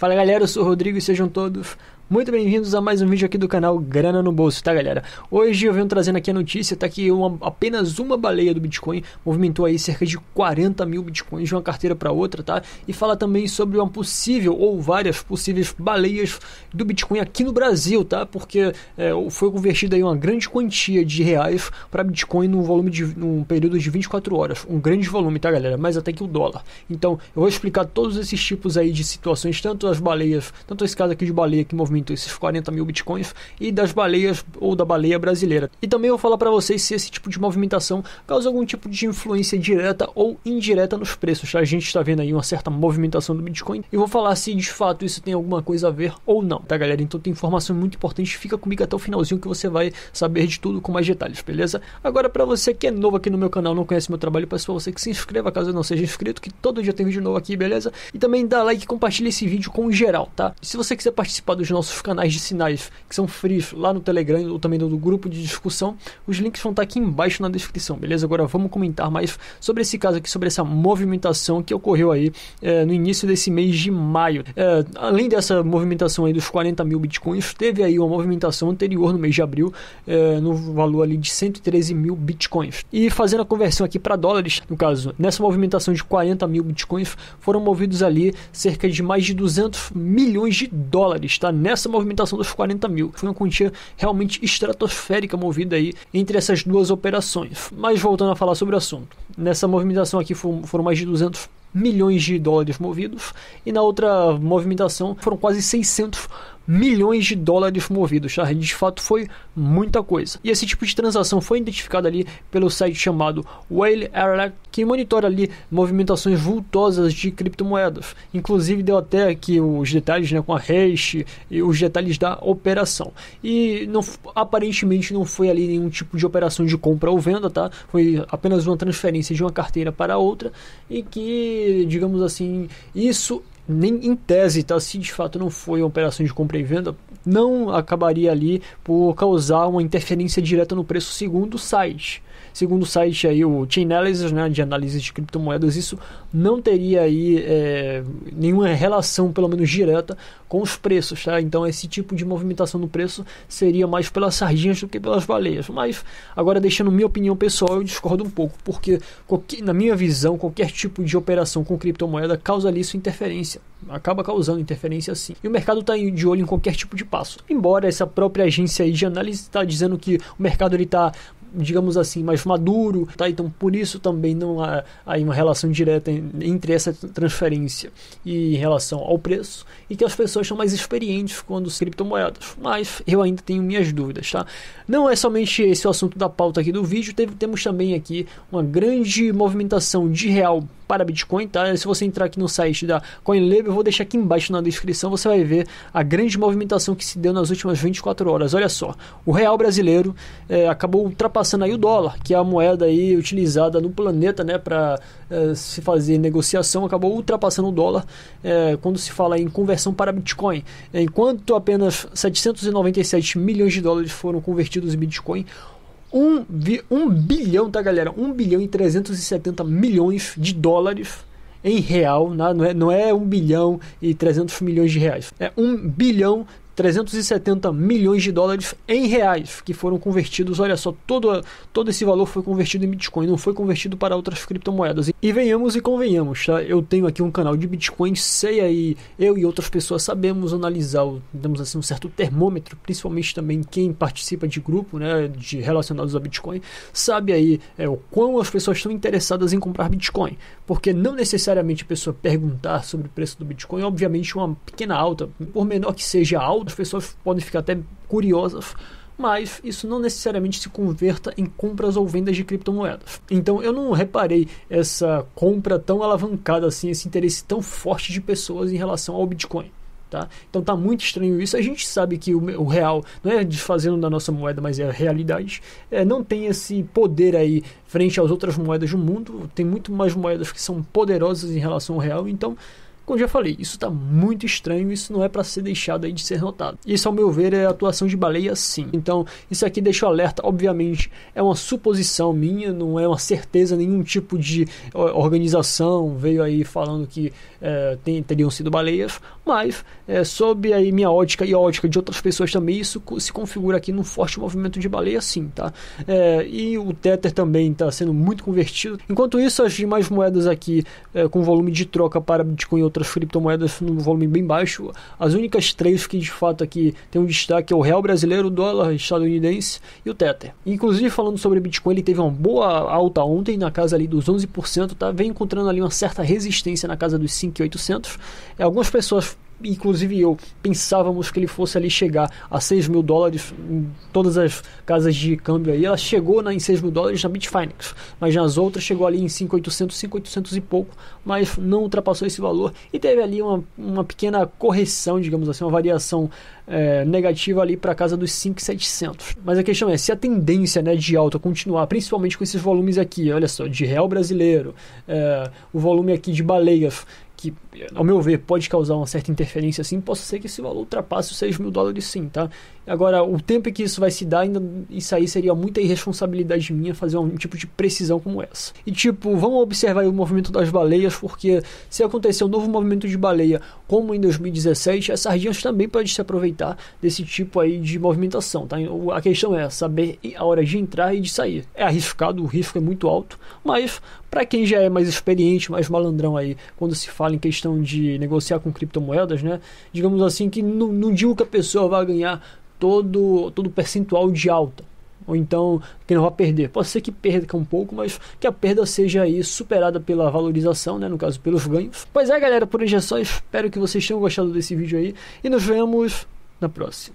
Fala galera, eu sou o Rodrigo e sejam todos muito bem-vindos a mais um vídeo aqui do canal Grana no Bolso, tá galera? Hoje eu venho trazendo aqui a notícia, tá que uma, apenas uma baleia do Bitcoin movimentou aí cerca de 40 mil Bitcoins de uma carteira para outra, tá? E fala também sobre uma possível ou várias possíveis baleias do Bitcoin aqui no Brasil, tá? Porque é, foi convertida aí uma grande quantia de reais para Bitcoin num volume de num período de 24 horas, um grande volume, tá galera? Mais até que o dólar. Então eu vou explicar todos esses tipos aí de situações, tanto as baleias, tanto esse caso aqui de baleia que movimentou muito esses 40 mil bitcoins e das baleias ou da baleia brasileira. E também vou falar para vocês se esse tipo de movimentação causa algum tipo de influência direta ou indireta nos preços. Tá? A gente está vendo aí uma certa movimentação do Bitcoin e vou falar se de fato isso tem alguma coisa a ver ou não, tá galera? Então tem informação muito importante, fica comigo até o finalzinho que você vai saber de tudo com mais detalhes, beleza? Agora para você que é novo aqui no meu canal, não conhece meu trabalho, peço para você que se inscreva caso não seja inscrito, que todo dia tem vídeo novo aqui, beleza? E também dá like e compartilha esse vídeo com geral, tá? se você quiser participar dos nossos nossos canais de sinais, que são frios, lá no Telegram ou também no grupo de discussão. Os links vão estar tá aqui embaixo na descrição, beleza? Agora vamos comentar mais sobre esse caso aqui, sobre essa movimentação que ocorreu aí é, no início desse mês de maio. É, além dessa movimentação aí dos 40 mil bitcoins, teve aí uma movimentação anterior no mês de abril, é, no valor ali de 113 mil bitcoins. E fazendo a conversão aqui para dólares, no caso, nessa movimentação de 40 mil bitcoins, foram movidos ali cerca de mais de 200 milhões de dólares, tá? Nessa essa movimentação dos 40 mil. Foi uma quantia realmente estratosférica movida aí entre essas duas operações. Mas voltando a falar sobre o assunto, nessa movimentação aqui foram, foram mais de 200 milhões de dólares movidos e na outra movimentação foram quase 600 milhões de dólares movidos. Tá? De fato, foi muita coisa. E esse tipo de transação foi identificada ali pelo site chamado Whale Alert, que monitora ali movimentações vultosas de criptomoedas. Inclusive, deu até aqui os detalhes né, com a hash e os detalhes da operação. E não, aparentemente não foi ali nenhum tipo de operação de compra ou venda, tá? Foi apenas uma transferência de uma carteira para outra e que, digamos assim, isso nem em tese, tá? se de fato não foi uma operação de compra e venda, não acabaria ali por causar uma interferência direta no preço segundo o site. Segundo o site aí, o Chainalysis, né, de análise de criptomoedas, isso não teria aí é, nenhuma relação, pelo menos direta, com os preços, tá? Então esse tipo de movimentação no preço seria mais pelas sardinhas do que pelas baleias. Mas agora deixando minha opinião pessoal, eu discordo um pouco, porque na minha visão, qualquer tipo de operação com criptomoeda causa ali sua interferência interferência. Acaba causando interferência sim. E o mercado está de olho em qualquer tipo de passo. Embora essa própria agência de análise está dizendo que o mercado está digamos assim, mais maduro, tá? Então, por isso também não há aí uma relação direta entre essa transferência e em relação ao preço, e que as pessoas são mais experientes quando criptomoedas. Mas eu ainda tenho minhas dúvidas, tá? Não é somente esse o assunto da pauta aqui do vídeo, teve, temos também aqui uma grande movimentação de real para Bitcoin, tá? Se você entrar aqui no site da CoinLab, eu vou deixar aqui embaixo na descrição, você vai ver a grande movimentação que se deu nas últimas 24 horas. Olha só, o real brasileiro é, acabou ultrapassando aí o dólar, que é a moeda aí utilizada no planeta, né, para é, se fazer negociação, acabou ultrapassando o dólar é, quando se fala em conversão para Bitcoin. Enquanto apenas 797 milhões de dólares foram convertidos em Bitcoin, 1, um, um bilhão, tá galera? 1 um bilhão e 370 milhões de dólares em real, né? não, é, não é um bilhão e 300 milhões de reais, é 1 bilhão 370 milhões de dólares em reais que foram convertidos. Olha só, todo, todo esse valor foi convertido em Bitcoin, não foi convertido para outras criptomoedas. E venhamos e convenhamos, tá? Eu tenho aqui um canal de Bitcoin, sei aí, eu e outras pessoas sabemos analisar, temos assim um certo termômetro, principalmente também quem participa de grupo, né, de relacionados a Bitcoin, sabe aí é, o quão as pessoas estão interessadas em comprar Bitcoin, porque não necessariamente a pessoa perguntar sobre o preço do Bitcoin, obviamente uma pequena alta, por menor que seja a alta outras pessoas podem ficar até curiosas, mas isso não necessariamente se converta em compras ou vendas de criptomoedas. Então eu não reparei essa compra tão alavancada assim, esse interesse tão forte de pessoas em relação ao Bitcoin. Tá? Então tá muito estranho isso. A gente sabe que o, o real, não é desfazendo da nossa moeda, mas é a realidade, é, não tem esse poder aí frente às outras moedas do mundo. Tem muito mais moedas que são poderosas em relação ao real. Então como já falei, isso está muito estranho, isso não é para ser deixado aí de ser notado. Isso, ao meu ver, é atuação de baleia sim. Então, isso aqui deixa o alerta, obviamente, é uma suposição minha, não é uma certeza, nenhum tipo de organização veio aí falando que é, tem, teriam sido baleias, mas é, sob aí minha ótica e a ótica de outras pessoas também, isso se configura aqui num forte movimento de baleia sim, tá? É, e o Tether também está sendo muito convertido. Enquanto isso, as demais moedas aqui é, com volume de troca para Bitcoin e outras outras criptomoedas no volume bem baixo. As únicas três que de fato aqui tem um destaque é o real brasileiro, o dólar estadunidense e o Tether. Inclusive falando sobre Bitcoin, ele teve uma boa alta ontem na casa ali dos 11%, tá? Vem encontrando ali uma certa resistência na casa dos 5.800. É, algumas pessoas inclusive eu, pensávamos que ele fosse ali chegar a 6 mil dólares em todas as casas de câmbio aí. Ela chegou na, em 6 mil dólares na Bitfinex, mas nas outras chegou ali em 5,800, 5,800 e pouco, mas não ultrapassou esse valor e teve ali uma, uma pequena correção, digamos assim, uma variação é, negativa ali para a casa dos 5,700. Mas a questão é, se a tendência né, de alta continuar, principalmente com esses volumes aqui, olha só, de real brasileiro, é, o volume aqui de baleias que, ao meu ver, pode causar uma certa interferência assim, possa ser que esse valor ultrapasse os 6 mil dólares sim, tá? Agora, o tempo em que isso vai se dar, ainda, isso aí seria muita irresponsabilidade minha fazer um tipo de precisão como essa. E tipo, vamos observar o movimento das baleias, porque se acontecer um novo movimento de baleia, como em 2017, as sardinhas também podem se aproveitar desse tipo aí de movimentação, tá? Então, a questão é saber a hora de entrar e de sair. É arriscado, o risco é muito alto, mas para quem já é mais experiente, mais malandrão aí, quando se fala fala em questão de negociar com criptomoedas, né? Digamos assim que não, não digo que a pessoa vai ganhar todo todo percentual de alta, ou então que não vai perder. Pode ser que perca um pouco, mas que a perda seja aí superada pela valorização, né? no caso pelos ganhos. Pois é, galera, por hoje é só. Espero que vocês tenham gostado desse vídeo aí e nos vemos na próxima.